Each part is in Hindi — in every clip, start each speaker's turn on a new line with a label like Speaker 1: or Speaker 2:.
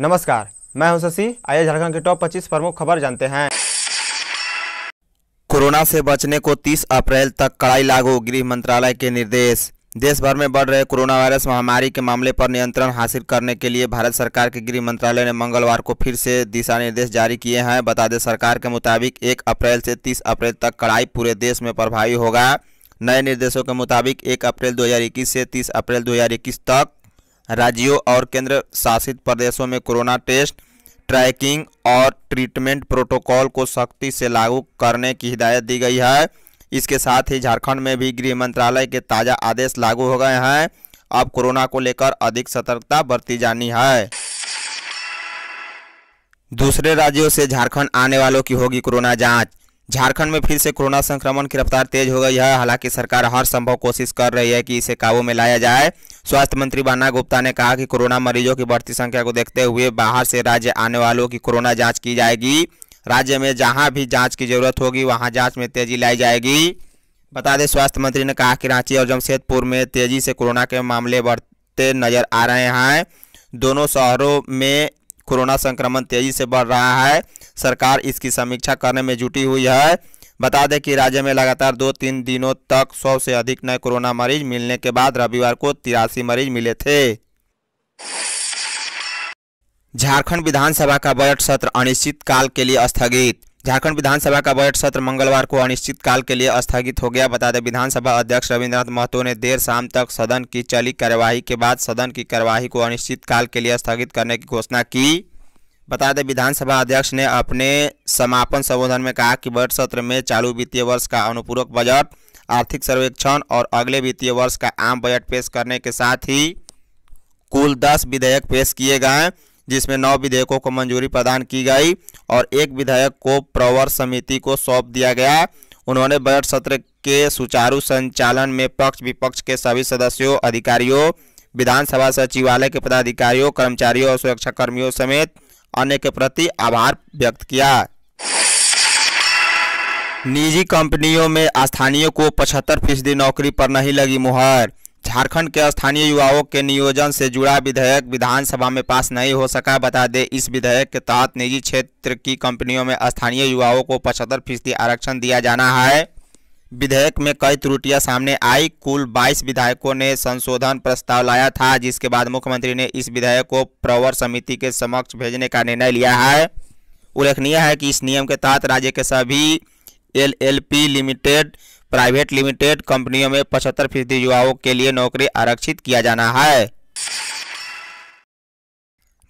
Speaker 1: नमस्कार मैं हूं शशि आइए झारखंड के टॉप 25 प्रमुख खबर जानते हैं कोरोना से बचने को 30 अप्रैल तक कड़ाई लागू गृह मंत्रालय के निर्देश देश भर में बढ़ रहे कोरोना वायरस महामारी के मामले पर नियंत्रण हासिल करने के लिए भारत सरकार के गृह मंत्रालय ने मंगलवार को फिर से दिशा निर्देश जारी किए हैं बता दें सरकार के मुताबिक एक अप्रैल से तीस अप्रैल तक कड़ाई पूरे देश में प्रभावी होगा नए निर्देशों के मुताबिक एक अप्रैल दो से तीस अप्रैल दो तक राज्यों और केंद्र शासित प्रदेशों में कोरोना टेस्ट ट्रैकिंग और ट्रीटमेंट प्रोटोकॉल को सख्ती से लागू करने की हिदायत दी गई है इसके साथ ही झारखंड में भी गृह मंत्रालय के ताज़ा आदेश लागू हो गए हैं अब कोरोना को लेकर अधिक सतर्कता बरती जानी है दूसरे राज्यों से झारखंड आने वालों की होगी कोरोना जांच झारखंड में फिर से कोरोना संक्रमण की रफ्तार तेज हो गई है हालांकि सरकार हर संभव कोशिश कर रही है कि इसे काबू में लाया जाए स्वास्थ्य मंत्री बाना गुप्ता ने कहा कि कोरोना मरीजों की बढ़ती संख्या को देखते हुए बाहर से राज्य आने वालों की कोरोना जांच की जाएगी राज्य में जहां भी जांच की जरूरत होगी वहाँ जाँच में तेजी लाई जाएगी बता दें स्वास्थ्य मंत्री ने कहा कि रांची और जमशेदपुर में तेजी से कोरोना के मामले बढ़ते नजर आ रहे हैं दोनों शहरों में कोरोना संक्रमण तेजी से बढ़ रहा है सरकार इसकी समीक्षा करने में जुटी हुई है बता दें कि राज्य में लगातार दो तीन दिनों तक सौ से अधिक नए कोरोना मरीज मिलने के बाद रविवार को तिरासी मरीज मिले थे झारखंड विधानसभा का बजट सत्र अनिश्चित काल के लिए स्थगित झारखंड विधानसभा का बजट सत्र मंगलवार को अनिश्चित काल के लिए स्थगित हो गया बता दें विधानसभा अध्यक्ष रविंद्रनाथ महतो ने देर शाम तक सदन की चली कार्यवाही के बाद सदन की कार्यवाही को अनिश्चित काल के लिए स्थगित करने की घोषणा की बता दें विधानसभा अध्यक्ष ने अपने समापन संबोधन में कहा कि बजट सत्र में चालू वित्तीय वर्ष का अनुपूरक बजट आर्थिक सर्वेक्षण और अगले वित्तीय वर्ष का आम बजट पेश करने के साथ ही कुल दस विधेयक पेश किए गए जिसमें नौ विधेयकों को मंजूरी प्रदान की गई और एक विधेयक को प्रवर समिति को सौंप दिया गया उन्होंने बजट सत्र के सुचारू संचालन में पक्ष विपक्ष के सभी सदस्यों अधिकारियों विधानसभा सचिवालय के पदाधिकारियों कर्मचारियों और सुरक्षाकर्मियों समेत आने के प्रति आभार व्यक्त किया निजी कंपनियों में स्थानीय को पचहत्तर फीसदी नौकरी पर नहीं लगी मुहर झारखंड के स्थानीय युवाओं के नियोजन से जुड़ा विधेयक विधानसभा में पास नहीं हो सका बता दें इस विधेयक के तहत निजी क्षेत्र की कंपनियों में स्थानीय युवाओं को पचहत्तर फीसदी आरक्षण दिया जाना है विधेयक में कई त्रुटियां सामने आई कुल 22 विधायकों ने संशोधन प्रस्ताव लाया था जिसके बाद मुख्यमंत्री ने इस विधेयक को प्रवर समिति के समक्ष भेजने का निर्णय लिया है उल्लेखनीय है कि इस नियम के तहत राज्य के सभी एलएलपी लिमिटेड प्राइवेट लिमिटेड कंपनियों में पचहत्तर फीसदी युवाओं के लिए नौकरी आरक्षित किया जाना है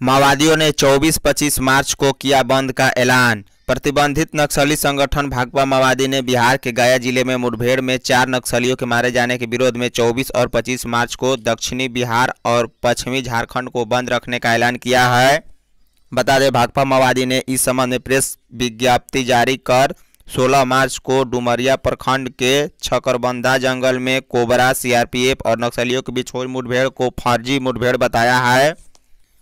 Speaker 1: माओवादियों ने 24-25 मार्च को किया बंद का ऐलान प्रतिबंधित नक्सली संगठन भाकपा माओवादी ने बिहार के गया जिले में मुठभेड़ में चार नक्सलियों के मारे जाने के विरोध में 24 और 25 मार्च को दक्षिणी बिहार और पश्चिमी झारखंड को बंद रखने का ऐलान किया है बता दें भाकपा माओवादी ने इस संबंध में प्रेस विज्ञप्ति जारी कर 16 मार्च को डुमरिया प्रखंड के छकरबंदा जंगल में कोबरा सीआरपीएफ और नक्सलियों के बीच हुई मुठभेड़ को फर्जी मुठभेड़ बताया है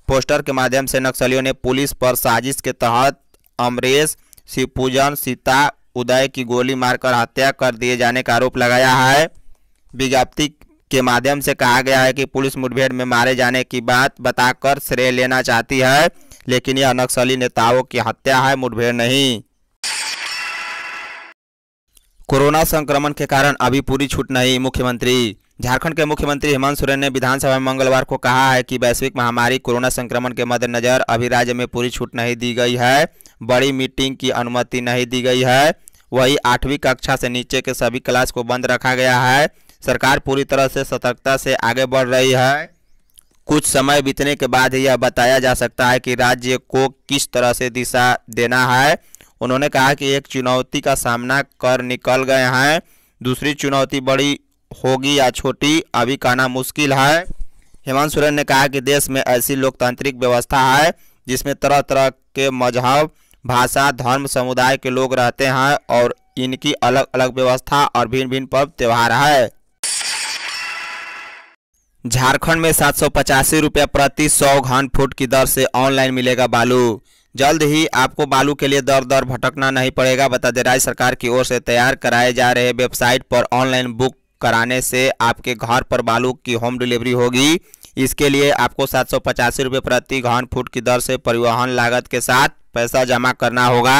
Speaker 1: पोस्टर के माध्यम से नक्सलियों ने पुलिस पर साजिश के तहत अमरेश शिवपूजन सीता उदय की गोली मारकर हत्या कर दिए जाने का आरोप लगाया है विज्ञप्ति के माध्यम से कहा गया है कि पुलिस मुठभेड़ में मारे जाने की बात बताकर श्रेय लेना चाहती है लेकिन यह नक्सली नेताओं की हत्या है मुठभेड़ नहीं कोरोना संक्रमण के कारण अभी पूरी छूट नहीं मुख्यमंत्री झारखंड के मुख्यमंत्री हेमंत सोरेन ने विधानसभा में मंगलवार को कहा है कि वैश्विक महामारी कोरोना संक्रमण के मद्देनजर अभी राज्य में पूरी छूट नहीं दी गई है बड़ी मीटिंग की अनुमति नहीं दी गई है वही आठवीं कक्षा से नीचे के सभी क्लास को बंद रखा गया है सरकार पूरी तरह से सतर्कता से आगे बढ़ रही है कुछ समय बीतने के बाद ही यह बताया जा सकता है कि राज्य को किस तरह से दिशा देना है उन्होंने कहा कि एक चुनौती का सामना कर निकल गए हैं दूसरी चुनौती बड़ी होगी या छोटी अभी कहना मुश्किल है हेमंत सोरेन ने कहा कि देश में ऐसी लोकतांत्रिक व्यवस्था है जिसमें तरह तरह के मजहब भाषा धर्म समुदाय के लोग रहते हैं और इनकी अलग अलग व्यवस्था और भिन्न भिन्न पर्व त्यौहार है झारखंड में सात सौ पचासी रुपये प्रति सौ घन फुट की दर से ऑनलाइन मिलेगा बालू जल्द ही आपको बालू के लिए दर दर भटकना नहीं पड़ेगा बता दें राज्य सरकार की ओर से तैयार कराए जा रहे वेबसाइट पर ऑनलाइन बुक कराने से आपके घर पर बालू की होम डिलीवरी होगी इसके लिए आपको सात सौ पचासी रुपये प्रति घन फुट की दर से परिवहन लागत के साथ पैसा जमा करना होगा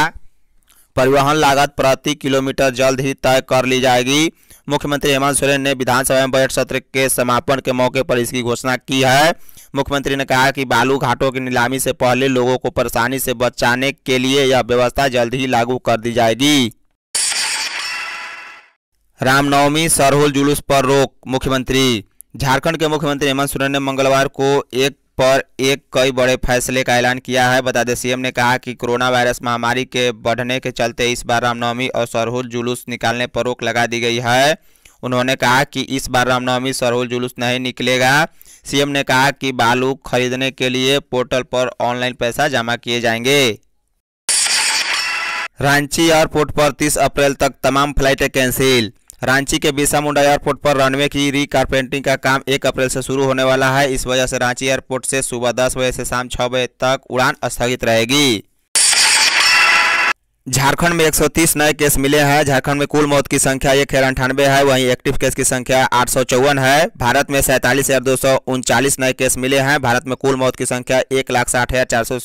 Speaker 1: परिवहन लागत प्रति किलोमीटर जल्द ही तय कर ली जाएगी मुख्यमंत्री हेमंत सोरेन ने विधानसभा में बजट सत्र के समापन के मौके पर इसकी घोषणा की है मुख्यमंत्री ने कहा कि बालू घाटों की नीलामी से पहले लोगों को परेशानी से बचाने के लिए यह व्यवस्था जल्द ही लागू कर दी जाएगी रामनवमी सरहुल जुलूस पर रोक मुख्यमंत्री झारखंड के मुख्यमंत्री हेमंत सोरेन ने मंगलवार को एक पर एक कई बड़े फैसले का ऐलान किया है बता दें सीएम ने कहा कि कोरोना वायरस महामारी के बढ़ने के चलते इस बार रामनवमी और सरहुल जुलूस निकालने पर रोक लगा दी गई है उन्होंने कहा कि इस बार रामनवमी सरहुल जुलूस नहीं निकलेगा सीएम ने कहा कि बालू खरीदने के लिए पोर्टल पर ऑनलाइन पैसा जमा किए जाएंगे रांची एयरपोर्ट पर तीस अप्रैल तक तमाम फ्लाइटें कैंसिल रांची के बिरसा मुंडा एयरपोर्ट पर रनवे की री कारपेंटिंग का काम एक अप्रैल से शुरू होने वाला है इस वजह से रांची एयरपोर्ट से सुबह दस बजे से शाम छह बजे तक उड़ान स्थगित रहेगी झारखंड में 130 नए केस मिले हैं झारखंड में कुल मौत की संख्या एक हजार अंठानवे है वहीं एक्टिव केस की संख्या आठ सौ चौवन है भारत में सैंतालीस हजार दो सौ उनचालीस नए केस मिले हैं भारत में कुल मौत की संख्या एक लाख साठ हजार चार सौ